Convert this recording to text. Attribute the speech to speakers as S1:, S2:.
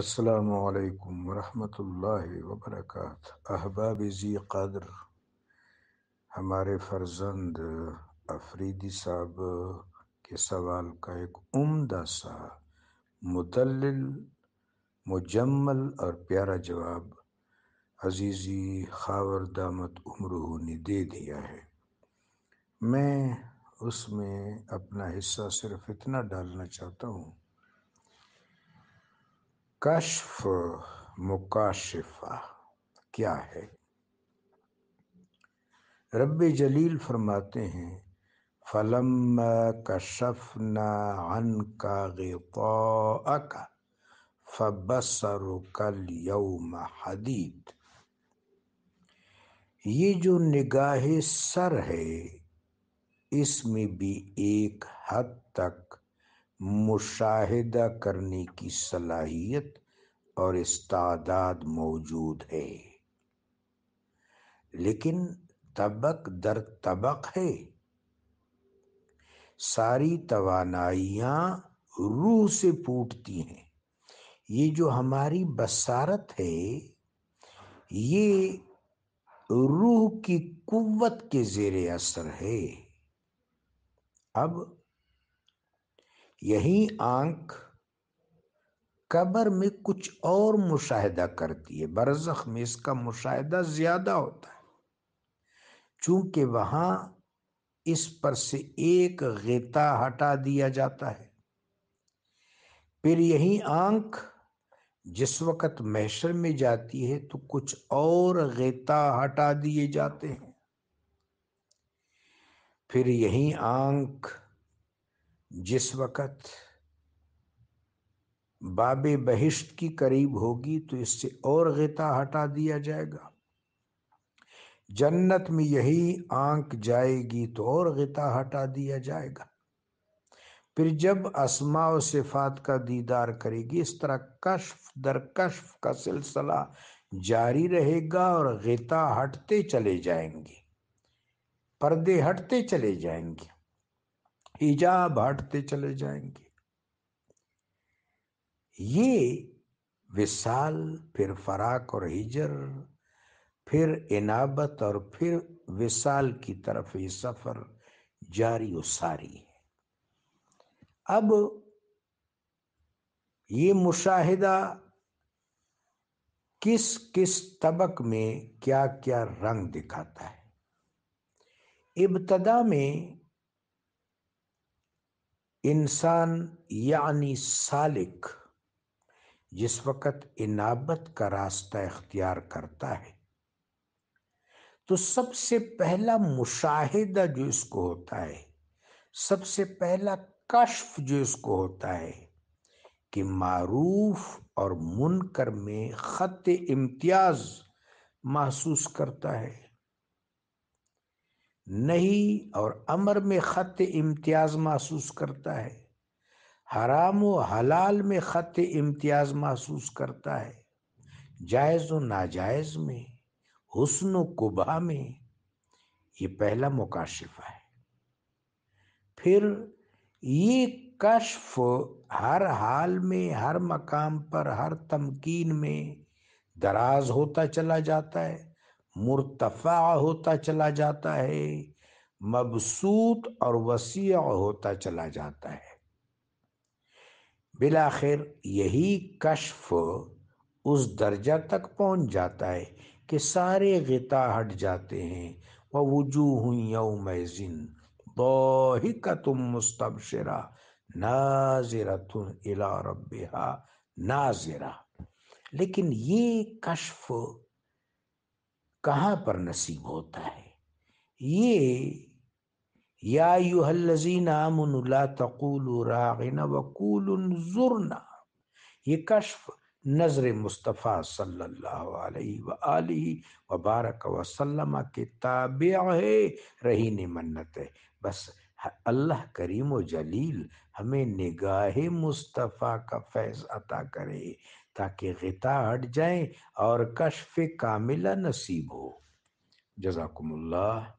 S1: السلام علیکم ورحمۃ اللہ وبرکاتہ احباب زی قدر ہمارے فرزند افریدی صاحب کے سوال کا ایک عمدہ سا مدلل مجمل اور پیارا جواب عزیزی خاور دامت عمرہ نے دے دیا ہے میں اس میں اپنا حصہ صرف اتنا ڈالنا چاہتا ہوں کشف مکاشفہ کیا ہے رب جلیل فرماتے ہیں فلم کشف نبر کل یو حدید یہ جو نگاہ سر ہے اس میں بھی ایک حد تک مشاہدہ کرنے کی صلاحیت اور استعداد موجود ہے لیکن طبق در طبق ہے ساری توانائیاں روح سے پوٹتی ہیں یہ جو ہماری بصارت ہے یہ روح کی قوت کے زیر اثر ہے اب یہی آنکھ قبر میں کچھ اور مشاہدہ کرتی ہے برزخ میں اس کا مشاہدہ زیادہ ہوتا ہے چونکہ وہاں اس پر سے ایک غیتا ہٹا دیا جاتا ہے پھر یہی آنکھ جس وقت محشر میں جاتی ہے تو کچھ اور غیتا ہٹا دیے جاتے ہیں پھر یہی آنکھ جس وقت باب بہشت کی قریب ہوگی تو اس سے اور غطا ہٹا دیا جائے گا جنت میں یہی آنکھ جائے گی تو اور غطا ہٹا دیا جائے گا پھر جب اسماع و صفات کا دیدار کرے گی اس طرح کشف در کشف کا سلسلہ جاری رہے گا اور غطا ہٹتے چلے جائیں گے پردے ہٹتے چلے جائیں گے ایجاب ہٹتے چلے جائیں گے یہ وصال پھر فراق اور ہجر پھر انابت اور پھر وصال کی طرف یہ سفر جاری و ساری ہے اب یہ مشاہدہ کس کس طبق میں کیا کیا رنگ دکھاتا ہے ابتدا میں انسان یعنی سالک جس وقت انابت کا راستہ اختیار کرتا ہے تو سب سے پہلا مشاہدہ جو اس کو ہوتا ہے سب سے پہلا کشف جو اس کو ہوتا ہے کہ معروف اور منکر میں خط امتیاز محسوس کرتا ہے نہیں اور امر میں خط امتیاز محسوس کرتا ہے حرام و حلال میں خط امتیاز محسوس کرتا ہے جائز و ناجائز میں حسن و قبا میں یہ پہلا مکاشفہ ہے پھر یہ کشف ہر حال میں ہر مقام پر ہر تمکین میں دراز ہوتا چلا جاتا ہے مرتفع ہوتا چلا جاتا ہے مبسوط اور وسیع ہوتا چلا جاتا ہے بلاخر یہی کشف اس درجہ تک پہنچ جاتا ہے کہ سارے غطا ہٹ جاتے ہیں وہ وجوہ یوم میزن بہ کا تم مستبشرا نا زرا لیکن یہ کشف کہاں پر نصیب ہوتا ہے یہ یا ایوہ الذین آمنوا لا تقولوا راغنا وقولوا انظرنا یہ کشف نظر مصطفیٰ صلی اللہ علیہ وآلہ وبارک وسلم کے تابع ہے رہین منت ہے بس اللہ کریم و جلیل ہمیں نگاہ مصطفیٰ کا فیض عطا کرے تاکہ غطا ہٹ جائیں اور کشف کاملہ نصیب ہو جزاکم اللہ